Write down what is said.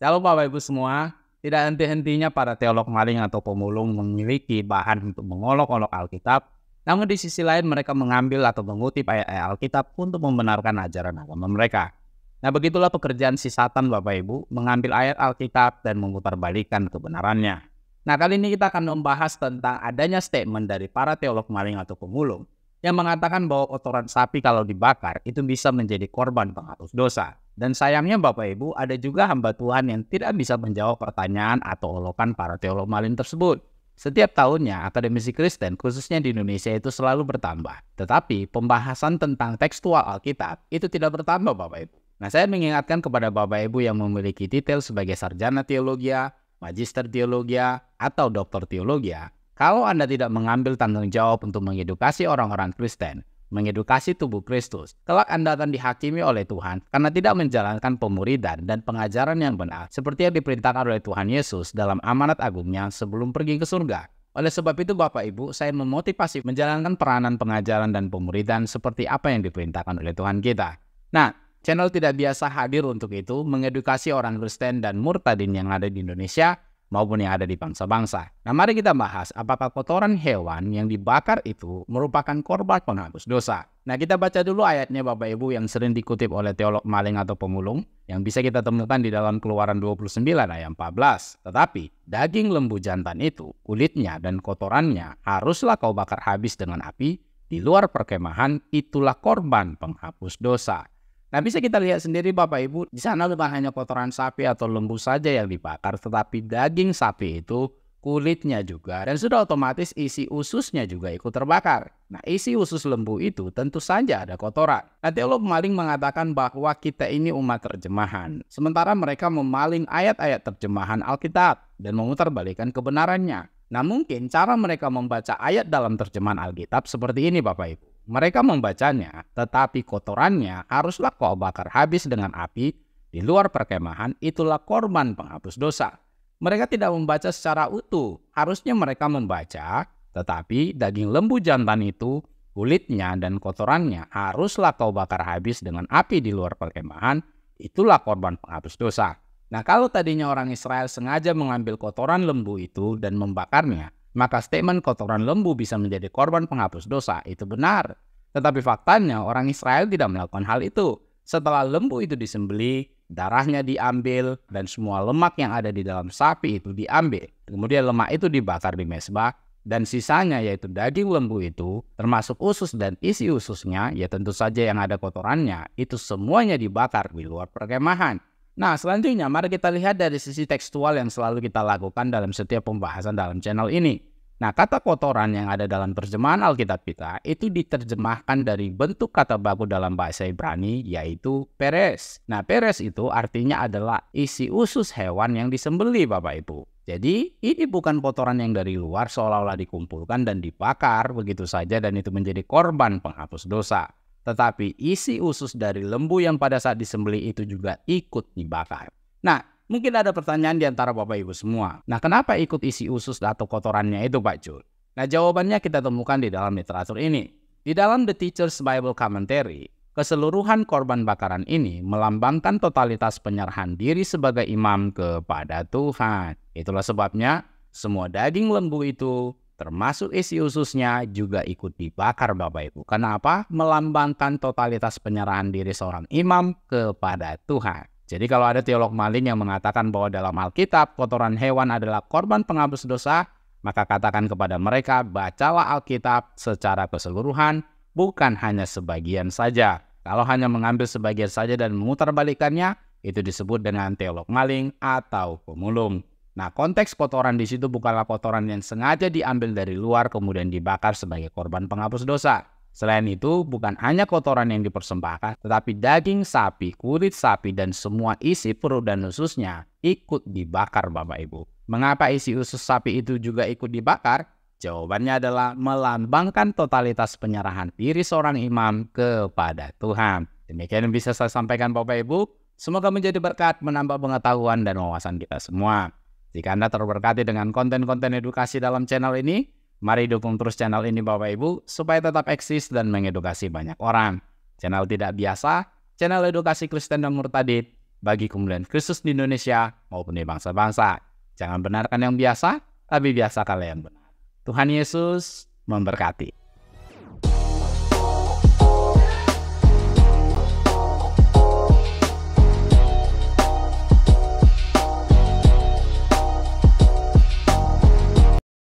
Jangan lupa Bapak Ibu semua, tidak henti-hentinya para teolog maling atau pemulung memiliki bahan untuk mengolok-olok Alkitab, namun di sisi lain mereka mengambil atau mengutip ayat-ayat Alkitab untuk membenarkan ajaran agama mereka. Nah begitulah pekerjaan si Satan Bapak Ibu, mengambil ayat Alkitab dan memutarbalikkan kebenarannya. Nah kali ini kita akan membahas tentang adanya statement dari para teolog maling atau pemulung yang mengatakan bahwa kotoran sapi kalau dibakar itu bisa menjadi korban penghapus dosa. Dan sayangnya Bapak Ibu, ada juga hamba Tuhan yang tidak bisa menjawab pertanyaan atau olokan para teolog malin tersebut. Setiap tahunnya, akademisi Kristen, khususnya di Indonesia, itu selalu bertambah. Tetapi, pembahasan tentang tekstual Alkitab itu tidak bertambah, Bapak Ibu. Nah, saya mengingatkan kepada Bapak Ibu yang memiliki detail sebagai sarjana teologi, magister teologi, atau doktor teologi, kalau Anda tidak mengambil tanggung jawab untuk mengedukasi orang-orang Kristen, mengedukasi tubuh Kristus. Kelak Anda akan dihakimi oleh Tuhan karena tidak menjalankan pemuridan dan pengajaran yang benar seperti yang diperintahkan oleh Tuhan Yesus dalam amanat agungnya sebelum pergi ke surga. Oleh sebab itu Bapak Ibu, saya memotivasi menjalankan peranan pengajaran dan pemuridan seperti apa yang diperintahkan oleh Tuhan kita. Nah, channel tidak biasa hadir untuk itu mengedukasi orang Kristen dan murtadin yang ada di Indonesia maupun yang ada di bangsa-bangsa. Nah mari kita bahas apakah kotoran hewan yang dibakar itu merupakan korban penghapus dosa. Nah kita baca dulu ayatnya Bapak Ibu yang sering dikutip oleh teolog maling atau pemulung yang bisa kita temukan di dalam keluaran 29 ayat 14. Tetapi daging lembu jantan itu kulitnya dan kotorannya haruslah kau bakar habis dengan api di luar perkemahan itulah korban penghapus dosa. Nah bisa kita lihat sendiri Bapak Ibu, di sana bukan hanya kotoran sapi atau lembu saja yang dibakar, tetapi daging sapi itu kulitnya juga dan sudah otomatis isi ususnya juga ikut terbakar. Nah isi usus lembu itu tentu saja ada kotoran. Nah teolog maling mengatakan bahwa kita ini umat terjemahan. Sementara mereka memaling ayat-ayat terjemahan Alkitab dan memutarbalikkan kebenarannya. Nah mungkin cara mereka membaca ayat dalam terjemahan Alkitab seperti ini Bapak Ibu. Mereka membacanya, tetapi kotorannya haruslah kau bakar habis dengan api di luar perkemahan, itulah korban penghapus dosa. Mereka tidak membaca secara utuh, harusnya mereka membaca, tetapi daging lembu jantan itu, kulitnya dan kotorannya haruslah kau bakar habis dengan api di luar perkemahan, itulah korban penghapus dosa. Nah kalau tadinya orang Israel sengaja mengambil kotoran lembu itu dan membakarnya, maka statement kotoran lembu bisa menjadi korban penghapus dosa. Itu benar. Tetapi faktanya orang Israel tidak melakukan hal itu. Setelah lembu itu disembeli, darahnya diambil dan semua lemak yang ada di dalam sapi itu diambil. Kemudian lemak itu dibakar di mesbah dan sisanya yaitu daging lembu itu termasuk usus dan isi ususnya ya tentu saja yang ada kotorannya itu semuanya dibakar di luar perkemahan. Nah, selanjutnya mari kita lihat dari sisi tekstual yang selalu kita lakukan dalam setiap pembahasan dalam channel ini. Nah, kata kotoran yang ada dalam terjemahan Alkitab kita itu diterjemahkan dari bentuk kata baku dalam bahasa Ibrani yaitu peres. Nah, peres itu artinya adalah isi usus hewan yang disembeli Bapak Ibu. Jadi, ini bukan kotoran yang dari luar seolah-olah dikumpulkan dan dibakar begitu saja dan itu menjadi korban penghapus dosa. Tetapi isi usus dari lembu yang pada saat disembelih itu juga ikut dibakar. Nah, mungkin ada pertanyaan di antara Bapak Ibu semua. Nah, kenapa ikut isi usus atau kotorannya itu Pak Jul? Nah, jawabannya kita temukan di dalam literatur ini. Di dalam The Teacher's Bible Commentary, keseluruhan korban bakaran ini melambangkan totalitas penyerahan diri sebagai imam kepada Tuhan. Itulah sebabnya semua daging lembu itu termasuk isi ususnya juga ikut dibakar Bapak Ibu. Kenapa? Melambangkan totalitas penyerahan diri seorang imam kepada Tuhan. Jadi kalau ada teolog maling yang mengatakan bahwa dalam Alkitab kotoran hewan adalah korban penghapus dosa, maka katakan kepada mereka, bacalah Alkitab secara keseluruhan, bukan hanya sebagian saja. Kalau hanya mengambil sebagian saja dan memutarbalikannya, itu disebut dengan teolog maling atau pemulung. Nah, konteks kotoran di situ bukanlah kotoran yang sengaja diambil dari luar kemudian dibakar sebagai korban penghapus dosa. Selain itu, bukan hanya kotoran yang dipersembahkan, tetapi daging sapi, kulit sapi, dan semua isi perut dan ususnya ikut dibakar Bapak Ibu. Mengapa isi usus sapi itu juga ikut dibakar? Jawabannya adalah melambangkan totalitas penyerahan diri seorang imam kepada Tuhan. Demikian yang bisa saya sampaikan Bapak Ibu. Semoga menjadi berkat, menambah pengetahuan dan wawasan kita semua. Jika Anda terberkati dengan konten-konten edukasi dalam channel ini, mari dukung terus channel ini Bapak Ibu supaya tetap eksis dan mengedukasi banyak orang. Channel tidak biasa, channel edukasi Kristen dan Murtadid bagi kemuliaan Kristus di Indonesia maupun di bangsa-bangsa. Jangan benarkan yang biasa, tapi biasa kalian benar. Tuhan Yesus memberkati.